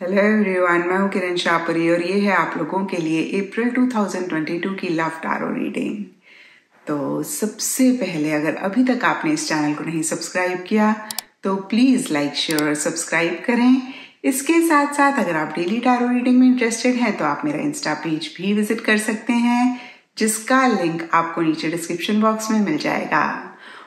hello everyone मैं हूं किरण शाहपुरी और ये है आप लोगों के लिए अप्रैल 2022 की लव टारो रीडिंग तो सबसे पहले अगर अभी तक आपने इस चैनल को नहीं सब्सक्राइब किया तो प्लीज़ लाइक शेयर और सब्सक्राइब करें इसके साथ साथ अगर आप डेली टारो रीडिंग में इंटरेस्टेड हैं तो आप मेरा इंस्टा पेज भी विजिट कर सकते हैं जिसका लिंक आपको नीचे डिस्क्रिप्शन बॉक्स में मिल जाएगा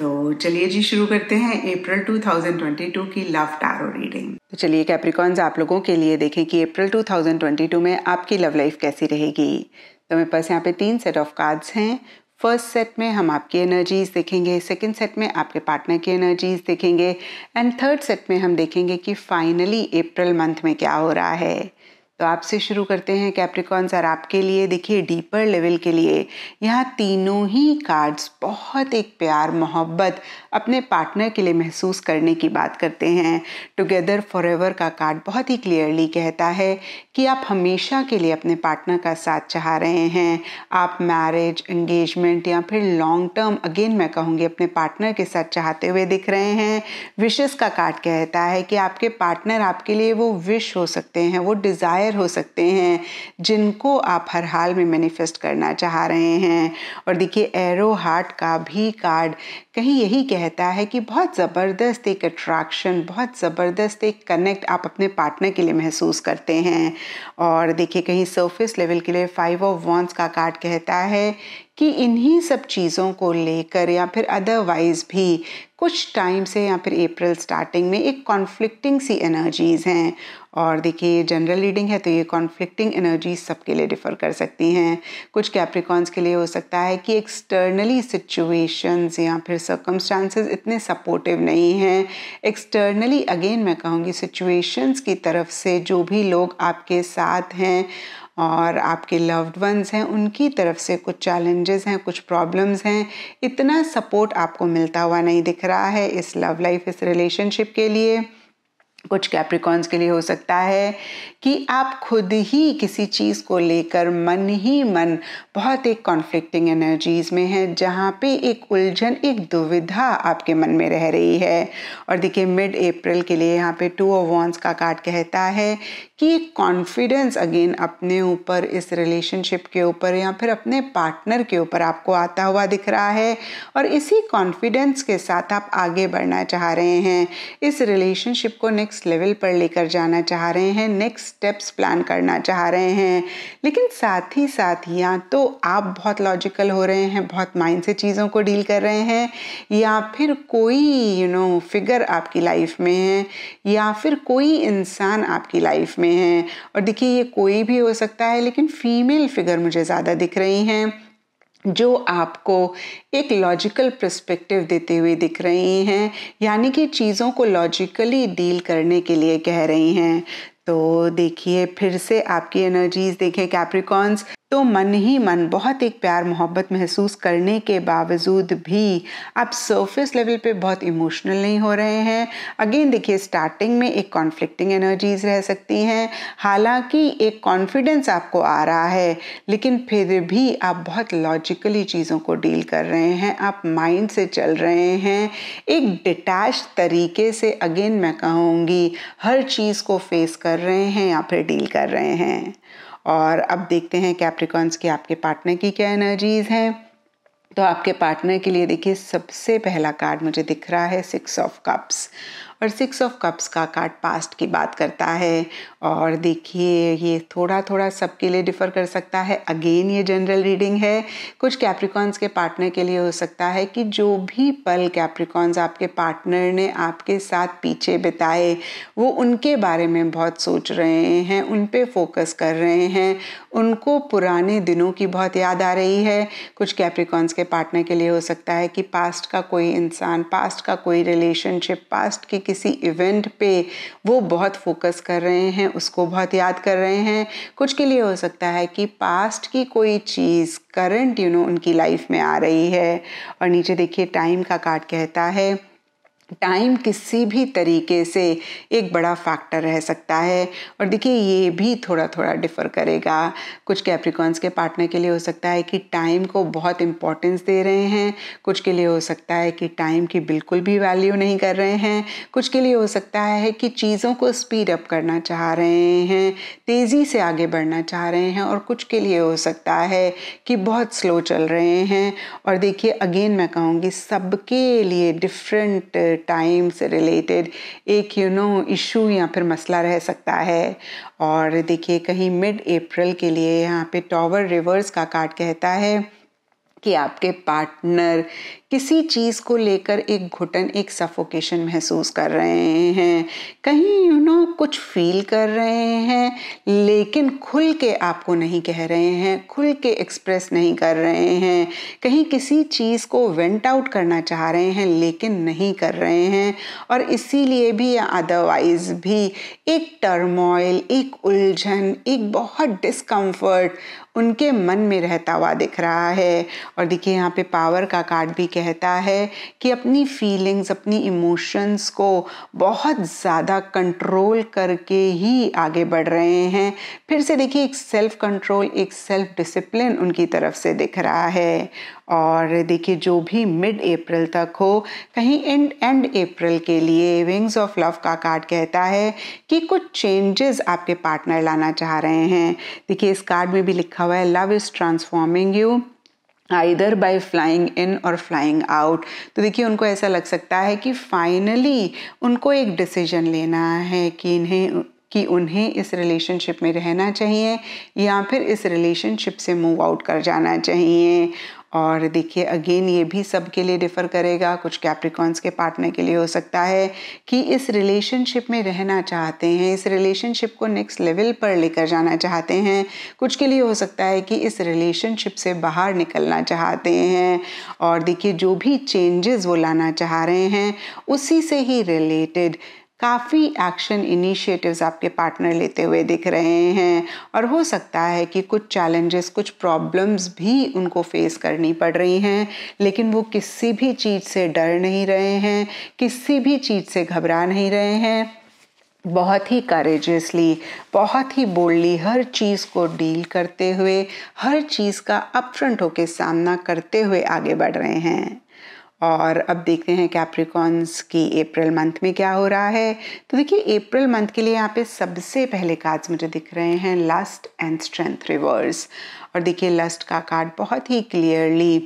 तो चलिए जी शुरू करते हैं अप्रैल 2022 की लव टैरो रीडिंग तो चलिए कैप्रिकॉन्स आप लोगों के लिए देखें कि अप्रैल 2022 में आपकी लव लाइफ कैसी रहेगी तो मेरे पास यहाँ पे तीन सेट ऑफ कार्ड्स हैं फर्स्ट सेट में हम आपकी एनर्जीज देखेंगे सेकंड सेट में आपके पार्टनर की एनर्जीज देखेंगे एंड थर्ड सेट में हम देखेंगे कि फाइनली अप्रैल मंथ में क्या हो रहा है तो आपसे शुरू करते हैं कैप्रिकॉन सर आपके लिए देखिए डीपर लेवल के लिए यहाँ तीनों ही कार्ड्स बहुत एक प्यार मोहब्बत अपने पार्टनर के लिए महसूस करने की बात करते हैं टुगेदर फॉर एवर का कार्ड बहुत ही क्लियरली कहता है कि आप हमेशा के लिए अपने पार्टनर का साथ चाह रहे हैं आप मैरिज एंगेजमेंट या फिर लॉन्ग टर्म अगेन मैं कहूँगी अपने पार्टनर के साथ चाहते हुए दिख रहे हैं विशेष का कार्ड कहता है कि आपके पार्टनर आपके लिए वो विश हो सकते हैं वो डिज़ायर शायर हो सकते हैं जिनको आप हर हाल में मैनिफेस्ट करना चाह रहे हैं और देखिए एरो हार्ट का भी कार्ड कहीं यही कहता है कि बहुत ज़बरदस्त एक अट्रैक्शन बहुत ज़बरदस्त एक कनेक्ट आप अपने पार्टनर के लिए महसूस करते हैं और देखिए कहीं सरफेस लेवल के लिए फाइव ऑफ वॉन्स का कार्ड कहता है कि इन्हीं सब चीज़ों को लेकर या फिर अदरवाइज़ भी कुछ टाइम से या फिर अप्रैल स्टार्टिंग में एक कॉन्फ्लिक्टिंग सी एनर्जीज़ हैं और देखिए जनरल रीडिंग है तो ये कॉन्फ्लिक्टिंग एनर्जी सबके लिए डिफ़र कर सकती हैं कुछ कैप्रिकॉन्स के लिए हो सकता है कि एक्सटर्नली सिचुएशंस या फिर सर्कमस्टांसेस इतने सपोर्टिव नहीं हैं एक्सटर्नली अगेन मैं कहूँगी सिचुएशंस की तरफ से जो भी लोग आपके साथ हैं और आपके लव्ड वंस हैं उनकी तरफ से कुछ चैलेंजेस हैं कुछ प्रॉब्लम्स हैं इतना सपोर्ट आपको मिलता हुआ नहीं दिख रहा है इस लव लाइफ इस रिलेशनशिप के लिए कुछ कैप्रिकॉन्स के लिए हो सकता है कि आप खुद ही किसी चीज़ को लेकर मन ही मन बहुत एक कॉन्फ्लिक्टिंग एनर्जीज़ में हैं जहाँ पे एक उलझन एक दुविधा आपके मन में रह रही है और देखिए मिड अप्रैल के लिए यहाँ पे टू ऑफ वॉन्स का कार्ड कहता है कि कॉन्फिडेंस अगेन अपने ऊपर इस रिलेशनशिप के ऊपर या फिर अपने पार्टनर के ऊपर आपको आता हुआ दिख रहा है और इसी कॉन्फिडेंस के साथ आप आगे बढ़ना चाह रहे हैं इस रिलेशनशिप को नेक्स्ट नेक्स्ट लेवल पर लेकर जाना चाह रहे हैं नेक्स्ट स्टेप्स प्लान करना चाह रहे हैं लेकिन साथ ही साथ या तो आप बहुत लॉजिकल हो रहे हैं बहुत माइंड से चीज़ों को डील कर रहे हैं या फिर कोई यू नो फिगर आपकी लाइफ में है या फिर कोई इंसान आपकी लाइफ में है और देखिए ये कोई भी हो सकता है लेकिन फीमेल फिगर मुझे ज़्यादा दिख रही हैं जो आपको एक लॉजिकल प्रस्पेक्टिव देते हुए दिख रही हैं यानी कि चीज़ों को लॉजिकली डील करने के लिए कह रही हैं तो देखिए फिर से आपकी एनर्जीज देखें कैप्रिकॉन्स तो मन ही मन बहुत एक प्यार मोहब्बत महसूस करने के बावजूद भी आप सरफेस लेवल पे बहुत इमोशनल नहीं हो रहे हैं अगेन देखिए स्टार्टिंग में एक कॉन्फ्लिक्टिंग एनर्जीज रह सकती हैं हालांकि एक कॉन्फिडेंस आपको आ रहा है लेकिन फिर भी आप बहुत लॉजिकली चीज़ों को डील कर रहे हैं आप माइंड से चल रहे हैं एक डिटैच तरीके से अगेन मैं कहूँगी हर चीज़ को फेस कर रहे हैं या फिर डील कर रहे हैं और अब देखते हैं कैप्रिकॉन्स के आपके पार्टनर की क्या एनर्जीज हैं तो आपके पार्टनर के लिए देखिए सबसे पहला कार्ड मुझे दिख रहा है सिक्स ऑफ कप्स और सिक्स ऑफ कप्स का कार्ड पास्ट की बात करता है और देखिए ये थोड़ा थोड़ा सबके लिए डिफ़र कर सकता है अगेन ये जनरल रीडिंग है कुछ कैप्रिकॉन्स के पार्टनर के लिए हो सकता है कि जो भी पल कैप्रिकॉन्स आपके पार्टनर ने आपके साथ पीछे बिताए वो उनके बारे में बहुत सोच रहे हैं उन पर फोकस कर रहे हैं उनको पुराने दिनों की बहुत याद आ रही है कुछ कैप्रिकॉन्स के पार्टनर के लिए हो सकता है कि पास्ट का कोई इंसान पास्ट का कोई रिलेशनशिप पास्ट की किसी इवेंट पे वो बहुत फोकस कर रहे हैं उसको बहुत याद कर रहे हैं कुछ के लिए हो सकता है कि पास्ट की कोई चीज़ करंट यू नो उनकी लाइफ में आ रही है और नीचे देखिए टाइम का कार्ड कहता है टाइम किसी भी तरीके से एक बड़ा फैक्टर रह सकता है और देखिए ये भी थोड़ा थोड़ा डिफ़र करेगा कुछ कैप्रिकॉन्स के पार्टनर के लिए हो सकता है कि टाइम को बहुत इम्पोर्टेंस दे रहे हैं कुछ के लिए हो सकता है कि टाइम की बिल्कुल भी वैल्यू नहीं कर रहे हैं कुछ के लिए हो सकता है कि चीज़ों को स्पीड अप करना चाह रहे हैं तेज़ी से आगे बढ़ना चाह रहे हैं और कुछ के लिए हो सकता है कि बहुत स्लो चल रहे हैं और देखिए अगेन मैं कहूँगी सबके लिए डिफरेंट टाइम से रिलेटेड एक यू नो इशू या फिर मसला रह सकता है और देखिए कहीं मिड अप्रैल के लिए यहाँ पे टॉवर रिवर्स का कार्ड कहता है कि आपके पार्टनर किसी चीज़ को लेकर एक घुटन एक सफोकेशन महसूस कर रहे हैं कहीं यू you नो know, कुछ फील कर रहे हैं लेकिन खुल के आपको नहीं कह रहे हैं खुल के एक्सप्रेस नहीं कर रहे हैं कहीं किसी चीज़ को वेंट आउट करना चाह रहे हैं लेकिन नहीं कर रहे हैं और इसीलिए भी या अदरवाइज भी एक टर्मोइल एक उलझन एक बहुत डिस्कम्फर्ट उनके मन में रहता हुआ दिख रहा है और देखिए यहाँ पे पावर का कार्ड भी कह कहता है कि अपनी फीलिंग्स अपनी इमोशंस को बहुत ज़्यादा कंट्रोल करके ही आगे बढ़ रहे हैं फिर से देखिए एक सेल्फ कंट्रोल एक सेल्फ डिसिप्लिन उनकी तरफ से दिख रहा है और देखिए जो भी मिड अप्रैल तक हो कहीं एंड एंड अप्रैल के लिए विंग्स ऑफ लव का कार्ड कहता है कि कुछ चेंजेस आपके पार्टनर लाना चाह रहे हैं देखिए इस कार्ड में भी लिखा हुआ है love is transforming you either by flying in और फ्लाइंग आउट तो देखिए उनको ऐसा लग सकता है कि फाइनली उनको एक डिसीजन लेना है कि इन्हें कि उन्हें इस रिलेशनशिप में रहना चाहिए या फिर इस रिलेशनशिप से मूव आउट कर जाना चाहिए और देखिए अगेन ये भी सबके लिए डिफ़र करेगा कुछ कैप्रिकॉन्स के पार्टनर के लिए हो सकता है कि इस रिलेशनशिप में रहना चाहते हैं इस रिलेशनशिप को नेक्स्ट लेवल पर लेकर जाना चाहते हैं कुछ के लिए हो सकता है कि इस रिलेशनशिप से बाहर निकलना चाहते हैं और देखिए जो भी चेंजेस वो लाना चाह रहे हैं उसी से ही रिलेटेड काफ़ी एक्शन इनिशिएटिव्स आपके पार्टनर लेते हुए दिख रहे हैं और हो सकता है कि कुछ चैलेंजेस कुछ प्रॉब्लम्स भी उनको फेस करनी पड़ रही हैं लेकिन वो किसी भी चीज़ से डर नहीं रहे हैं किसी भी चीज़ से घबरा नहीं रहे हैं बहुत ही करेजियसली बहुत ही बोल्डली हर चीज़ को डील करते हुए हर चीज़ का अपफ्रंट होकर सामना करते हुए आगे बढ़ रहे हैं और अब देखते हैं कैप्रिकॉन्स की अप्रैल मंथ में क्या हो रहा है तो देखिए अप्रैल मंथ के लिए यहाँ पे सबसे पहले कार्ड्स मुझे दिख रहे हैं लस्ट एंड स्ट्रेंथ रिवर्स और देखिए लस्ट का कार्ड बहुत ही clearly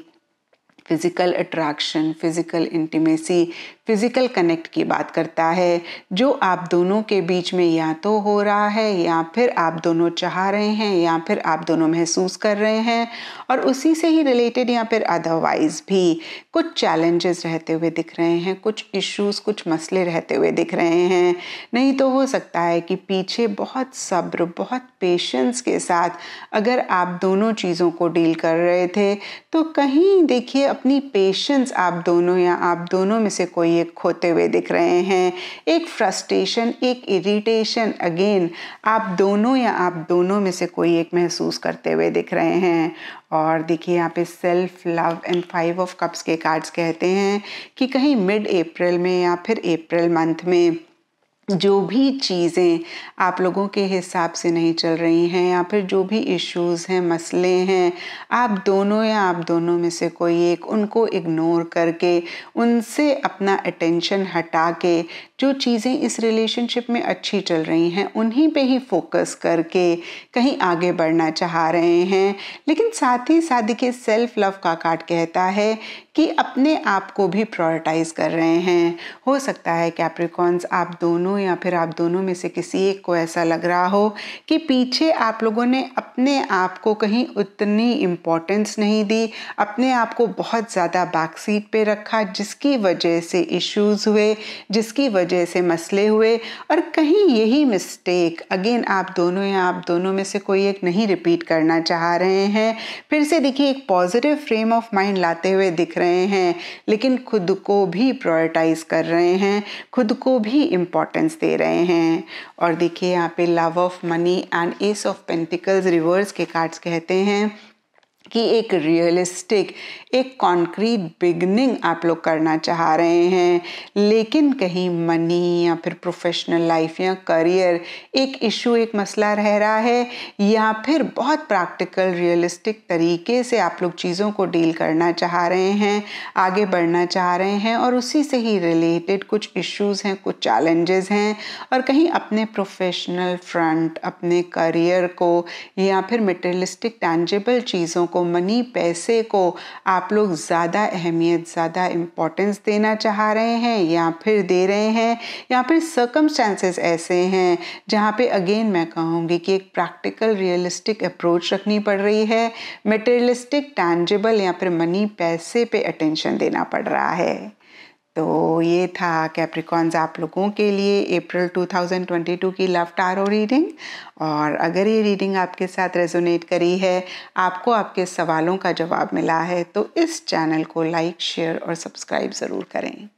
physical attraction physical intimacy physical connect की बात करता है जो आप दोनों के बीच में या तो हो रहा है या फिर आप दोनों चाह रहे हैं या फिर आप दोनों महसूस कर रहे हैं और उसी से ही रिलेटेड या फिर अदरवाइज भी कुछ चैलेंजेस रहते हुए दिख रहे हैं कुछ इश्यूज कुछ मसले रहते हुए दिख रहे हैं नहीं तो हो सकता है कि पीछे बहुत सब्र बहुत पेशेंस के साथ अगर आप दोनों चीज़ों को डील कर रहे थे तो कहीं देखिए अपनी पेशेंस आप दोनों या आप दोनों में से कोई एक खोते हुए दिख रहे हैं एक फ्रस्ट्रेशन एक इरिटेशन अगेन आप दोनों या आप दोनों में से कोई एक महसूस करते हुए दिख रहे हैं और देखिए यहाँ पे self love and five of cups के कार्ड्स कहते हैं कि कहीं मिड अप्रैल में या फिर अप्रैल मंथ में जो भी चीज़ें आप लोगों के हिसाब से नहीं चल रही हैं या फिर जो भी इश्यूज़ हैं मसले हैं आप दोनों या आप दोनों में से कोई एक उनको इग्नोर करके उनसे अपना अटेंशन हटा के जो चीज़ें इस रिलेशनशिप में अच्छी चल रही हैं उन्हीं पे ही फोकस करके कहीं आगे बढ़ना चाह रहे हैं लेकिन साथ ही साथ के सेल्फ लव का कार्ड कहता है कि अपने आप को भी प्रायोरिटाइज कर रहे हैं हो सकता है कैप्रिकॉन्स आप दोनों दोनों या फिर आप दोनों में से किसी एक को ऐसा लग रहा हो कि पीछे आप लोगों ने अपने आप को कहीं उतनी इम्पोर्टेंस नहीं दी अपने आप को बहुत ज़्यादा बैक सीट पर रखा जिसकी वजह से इश्यूज़ हुए जिसकी वजह से मसले हुए और कहीं यही मिस्टेक अगेन आप दोनों या आप दोनों में से कोई एक नहीं रिपीट करना चाह रहे हैं फिर से देखिए एक पॉजिटिव फ्रेम ऑफ माइंड लाते हुए दिख रहे हैं लेकिन खुद को भी प्रायोरिटाइज कर रहे हैं खुद को भी इम्पोर्टेंस गाइडेंस दे रहे हैं और देखिए यहाँ पे love of money and ace of pentacles reverse के कार्ड्स कहते हैं की एक रियलिस्टिक एक कॉन्क्रीट बिगनिंग आप लोग करना चाह रहे हैं लेकिन कहीं मनी या फिर प्रोफेशनल लाइफ या करियर एक इशू एक मसला रह रहा है या फिर बहुत प्रैक्टिकल रियलिस्टिक तरीके से आप लोग चीज़ों को डील करना चाह रहे हैं आगे बढ़ना चाह रहे हैं और उसी से ही रिलेटेड कुछ इश्यूज हैं कुछ चैलेंजेस हैं और कहीं अपने प्रोफेशनल फ्रंट अपने करियर को या फिर मेटेलिस्टिक टैंजेबल चीज़ों को मनी पैसे को आप लोग ज़्यादा अहमियत ज़्यादा इम्पोर्टेंस देना चाह रहे हैं या फिर दे रहे हैं या फिर सकम ऐसे हैं जहाँ पे अगेन मैं कहूँगी कि एक प्रैक्टिकल रियलिस्टिक अप्रोच रखनी पड़ रही है मटेरियलिस्टिक टैंजेबल या फिर मनी पैसे पे अटेंशन देना पड़ रहा है तो ये था कैप्रिकॉन्स आप लोगों के लिए अप्रैल 2022 की लव टारो रीडिंग और अगर ये रीडिंग आपके साथ रेजोनेट करी है आपको आपके सवालों का जवाब मिला है तो इस चैनल को लाइक शेयर और सब्सक्राइब ज़रूर करें